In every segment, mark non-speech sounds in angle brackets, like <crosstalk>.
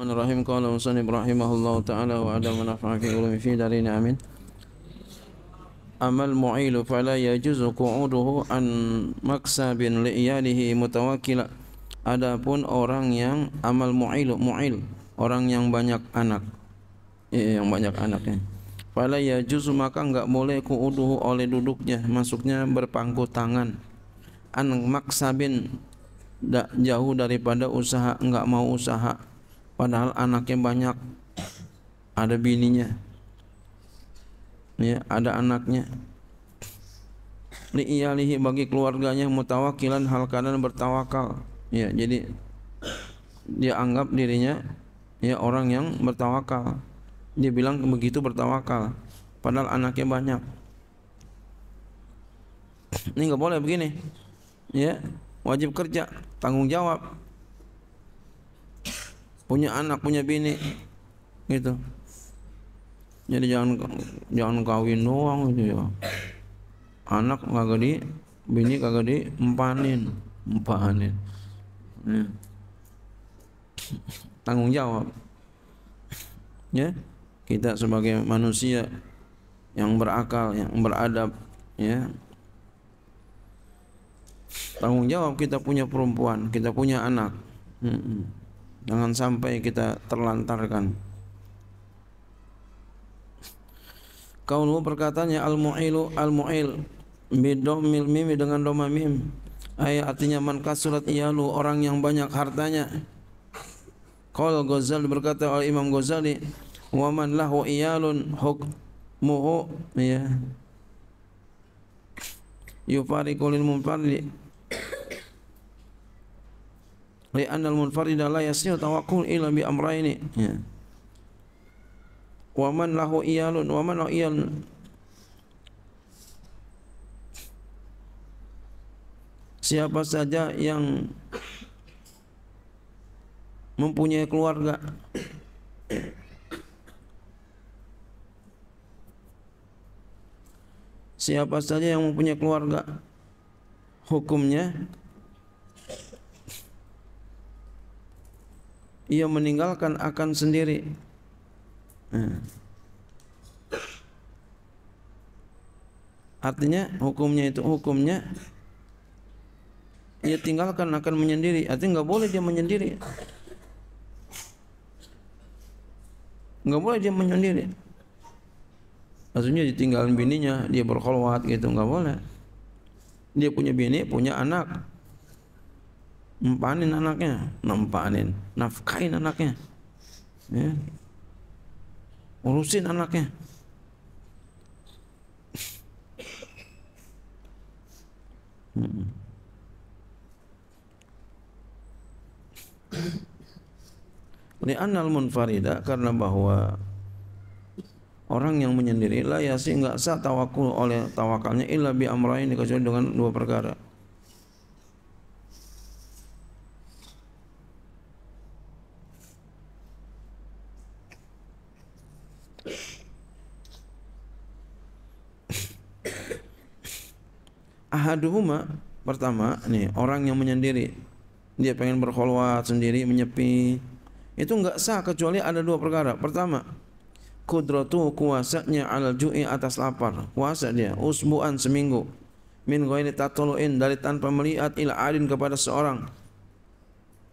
الرحمن الرحيم قال مصنف taala wa ada وعلى fi نفع في علوم في فلا يجوز قعوده عن مكسب Adapun orang yang amal mu'il mu'il orang yang banyak anak eh, yang banyak anaknya Fala yajuz maka enggak boleh kuuduhu oleh duduknya masuknya berpangku tangan an maksabin da, jauh daripada usaha enggak mau usaha padahal anaknya banyak ada bininya ya ada anaknya liiyalihi bagi keluarganya mutawakilan hal kanan bertawakal ya jadi dia anggap dirinya ya orang yang bertawakal dia bilang begitu bertawakal padahal anaknya banyak ini nggak boleh begini ya wajib kerja tanggung jawab punya anak punya bini gitu jadi jangan jangan kawin doang gitu ya anak kagak di bini kagak di empanin empanin ya. Hmm. <laughs> tanggung jawab ya kita sebagai manusia yang berakal yang beradab ya tanggung jawab kita punya perempuan kita punya anak hmm. Jangan sampai kita terlantarkan. Kaunu perkataannya al-mu'ilu al-mu'il bidomil mimi dengan doma mim ayat artinya man kasurat iyalu orang yang banyak hartanya Qal Ghazali berkata oleh Imam Ghazali wa man lahu iyalun hukmuhu ya yufariqu lil munfarid li annal munfarida la yasihu tawakkul illa bi amrayni ya wa man lahu iyalun wa man lahu iyalun siapa saja yang mempunyai keluarga siapa saja yang mempunyai keluarga hukumnya ia meninggalkan akan sendiri. Nah. Artinya hukumnya itu hukumnya ia tinggalkan akan menyendiri. Artinya nggak boleh dia menyendiri. Nggak boleh dia menyendiri. Maksudnya ditinggalin bininya, dia berkhulwat gitu nggak boleh. Dia punya bini, punya anak, empanin anaknya nempanin nafkain anaknya ya. urusin anaknya hmm. Li'annal munfarida karena bahwa orang yang menyendiri la yasi nggak sah tawakul oleh tawakalnya illa bi amrain kecuali dengan dua perkara ahaduhuma pertama nih orang yang menyendiri dia pengen berkholwat sendiri menyepi itu enggak sah kecuali ada dua perkara pertama kudratu kuasanya al ju'i atas lapar kuasa dia usbuan seminggu min ghairi tatluin dari tanpa melihat ila adin kepada seorang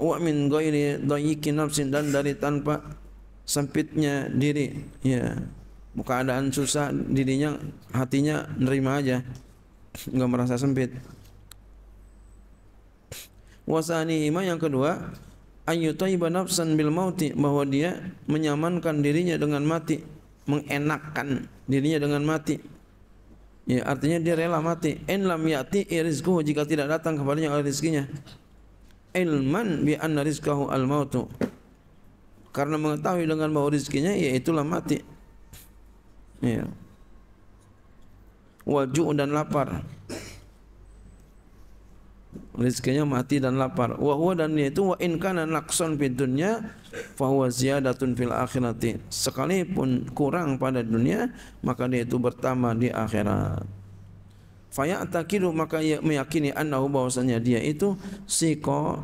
wa min ghairi dayyikin nafsin dan dari tanpa sempitnya diri ya keadaan susah dirinya hatinya nerima aja nggak merasa sempit wasani iman yang kedua ayyutaiba nafsan bil mauti bahwa dia menyamankan dirinya dengan mati mengenakkan dirinya dengan mati ya artinya dia rela mati in lam yati rizquhu jika tidak datang kepadanya rezekinya ilman bi anna rizqahu al mautu karena mengetahui dengan bahwa rezekinya ya itulah mati ya Wajuh dan lapar rezekinya mati dan lapar wa dan dan itu wa in kana naqsan fid dunya fa ziyadatun fil akhirati sekalipun kurang pada dunia maka dia itu bertambah di akhirat Faya ya'taqidu maka ia meyakini annahu bahwasanya dia itu siko.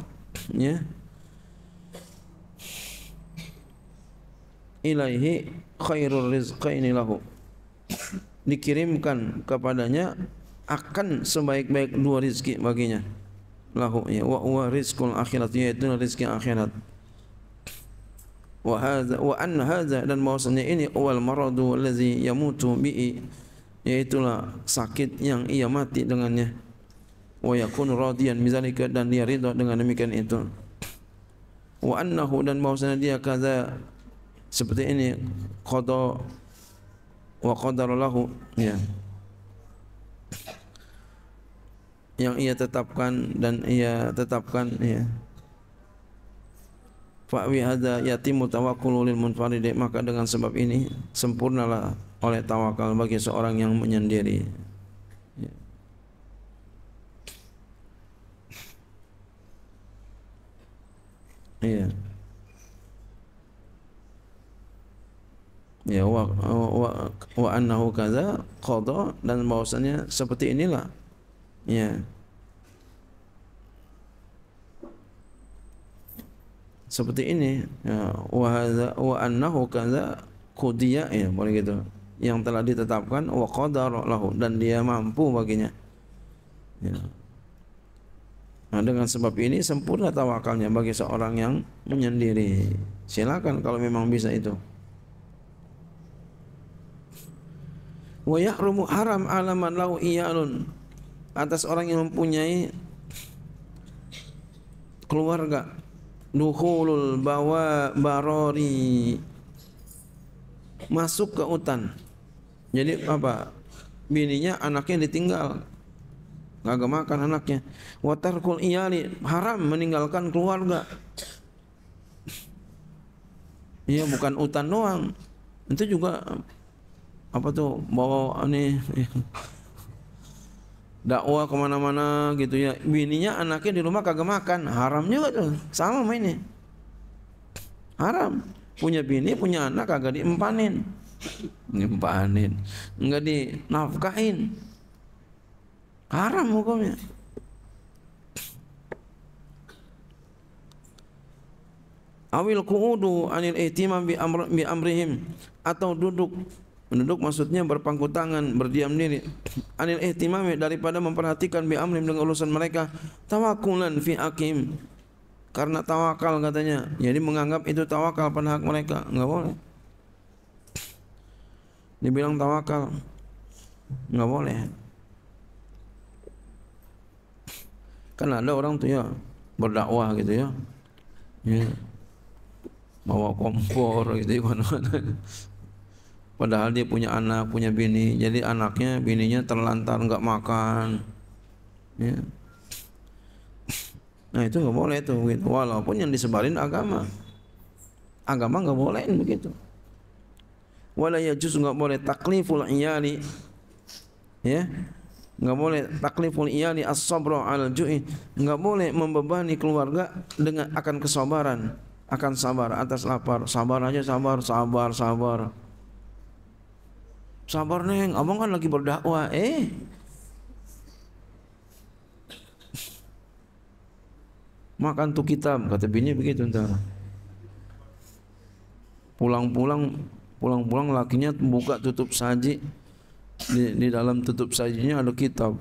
ya ilaihi khairul rizqaini dikirimkan kepadanya akan sebaik-baik dua rizki baginya lahu ya wa huwa rizqul akhirat yaitu rizki akhirat wa hadza wa an hadza dan bahwasanya ini wal maradu allazi yamutu bi yaitulah sakit yang ia mati dengannya wa yakun radiyan mizalika dan dia ridha dengan demikian itu wa annahu dan bahwasanya dia kaza seperti ini qada wa qadarallahu ya yang ia tetapkan dan ia tetapkan ya fa wi hadza yatimu tawakkulu lil munfarid maka dengan sebab ini sempurnalah oleh tawakal bagi seorang yang menyendiri yeah. Ya. ya wa, wa, wa annahu kaza qada dan bahwasanya seperti inilah ya seperti ini ya wa hadza wa annahu kaza qudiya ya boleh gitu yang telah ditetapkan wa qadara lahu dan dia mampu baginya ya Nah, dengan sebab ini sempurna tawakalnya bagi seorang yang menyendiri. Silakan kalau memang bisa itu. wa yahrumu haram alaman lau iyalun atas orang yang mempunyai keluarga dukhulul bawa barori masuk ke hutan jadi apa bininya anaknya ditinggal kagak makan anaknya watarkul iyali haram meninggalkan keluarga iya bukan hutan doang itu juga apa tuh bawa ini eh, dakwah kemana-mana gitu ya bininya anaknya di rumah kagak makan haram juga tuh sama mainnya haram punya bini punya anak kagak diempanin diempanin nggak dinafkahin haram hukumnya awil kuudu anil bi amrihim atau duduk Menduduk maksudnya berpangku tangan, berdiam diri. <clears throat> Anil ihtimami daripada memperhatikan bi amrim dengan urusan mereka. Tawakulan fi akim. Karena tawakal katanya. Jadi menganggap itu tawakal pada hak mereka. Enggak boleh. Dibilang tawakal. Enggak boleh. Kan ada orang tuh ya berdakwah gitu ya. Ya. Bawa kompor gitu ya. <laughs> padahal dia punya anak punya bini jadi anaknya bininya terlantar nggak makan ya. nah itu nggak boleh tuh gitu. walaupun yang disebarin agama agama nggak boleh begitu wala yajuz nggak boleh takliful iyali ya nggak boleh takliful iyali as-sabra al ju'i nggak boleh membebani keluarga dengan akan kesabaran akan sabar atas lapar sabar aja sabar sabar sabar sabar neng abang kan lagi berdakwah eh makan tuh kitab kata bini begitu entar pulang-pulang pulang-pulang lakinya buka tutup saji di, di dalam tutup sajinya ada kitab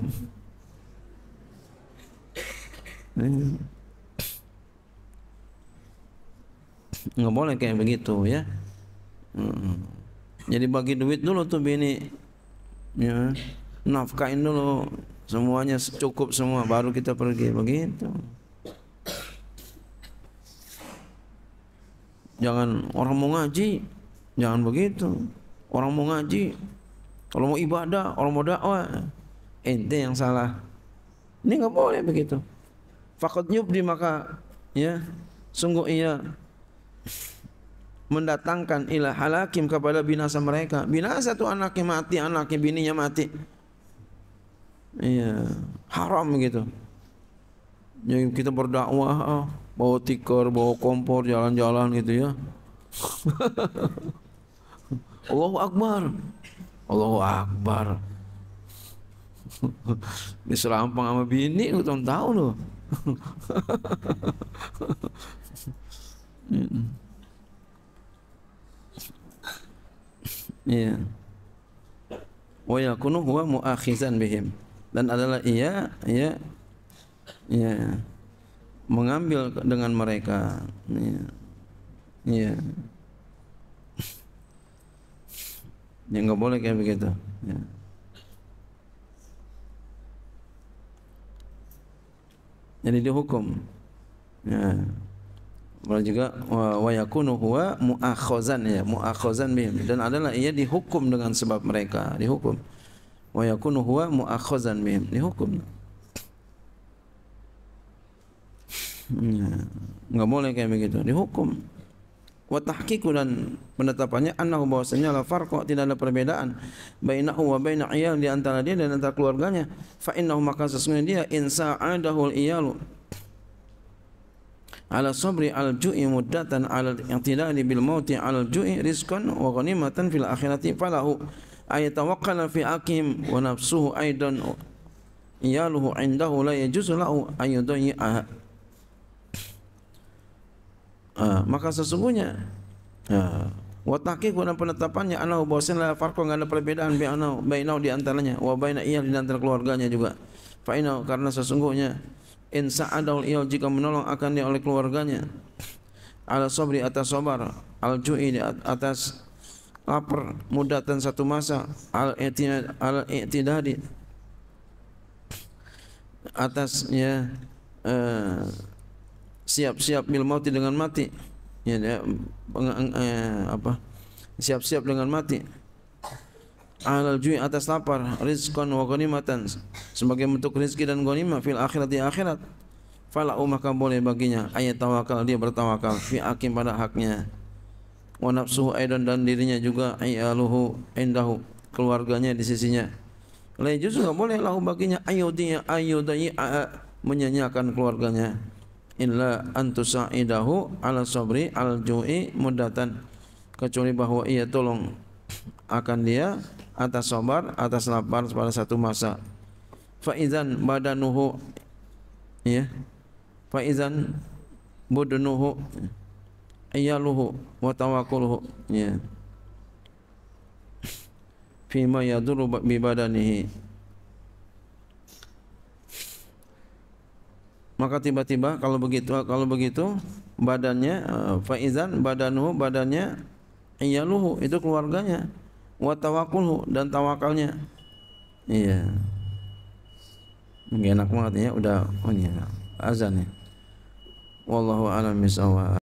nggak boleh kayak begitu ya hmm jadi bagi duit dulu tuh bini ya nafkain dulu semuanya cukup semua baru kita pergi begitu jangan orang mau ngaji jangan begitu orang mau ngaji kalau mau ibadah orang mau dakwah ente yang salah ini nggak boleh begitu fakot nyubdi maka ya sungguh iya mendatangkan ila halakim kepada binasa mereka. Binasa tuh anaknya mati, anaknya bininya mati. Iya, haram gitu. Ya kita berdakwah ah, bawa tikar, bawa kompor jalan-jalan gitu ya. <laughs> Allahu Akbar. Allahu Akbar. Diserampang <laughs> sama bini lu tahun tahu lu. <laughs> Iya. Wa yakunu huwa muakhizan bihim. Dan adalah ia ya ya mengambil dengan mereka. Iya. Iya. Ya enggak boleh kayak begitu. Ya. Jadi dihukum. Ya. Malah juga wayakunu huwa mu'akhazan ya mu'akhazan bihim dan adalah ia dihukum dengan sebab mereka dihukum wayakunu huwa mu'akhazan bihim dihukum ya. enggak boleh kayak begitu dihukum wa tahqiqu dan penetapannya annahu bahwasanya la farqa tidak ada perbedaan bainahu wa bain iyal di antara dia dan antara keluarganya fa innahu maka sesungguhnya dia insa'adahul iyalu ala sabri al ju'i muddatan ala i'tilali bil mauti al ju'i rizqan wa ghanimatan fil akhirati falahu ay tawakkala fi akim wa nafsuhu aidan yaluhu indahu la yajuzu lahu ayyudhi ah maka sesungguhnya ah, wa tahqiqu dan penetapannya anna bahwasanya la farqu ada perbedaan bi anna bainau di antaranya wa baina iyal di antara keluarganya juga fa karena sesungguhnya in sa'adul iyo jika menolong akan dia oleh keluarganya ala sabri atas sabar al ju'i atas lapar dan satu masa al i'tidad al i'tidad atas ya eh, siap-siap mil mati dengan mati ya, eh, apa siap-siap dengan mati alal jui atas lapar rizqan wa ghanimatan sebagai bentuk rezeki dan ghanimah fil akhirat di akhirat fala maka boleh baginya ayat tawakal dia bertawakal fi akim pada haknya wa nafsuhu aidan dan dirinya juga ayaluhu indahu keluarganya di sisinya la juga boleh lahu baginya ayudiya ayudai menyanyiakan keluarganya illa antusaidahu ala sabri al ju'i mudatan kecuali bahwa ia tolong akan dia atas sabar atas lapar pada satu masa faizan badanuhu ya faizan budunuhu iyaluhu wa tawakkuluhu ya fima yaduru bi badanihi maka tiba-tiba kalau begitu kalau begitu badannya eh, faizan badanuhu badannya iyaluhu itu keluarganya watawakulhu dan tawakalnya iya enak banget ya udah oh iya azan ya wallahu alam misawa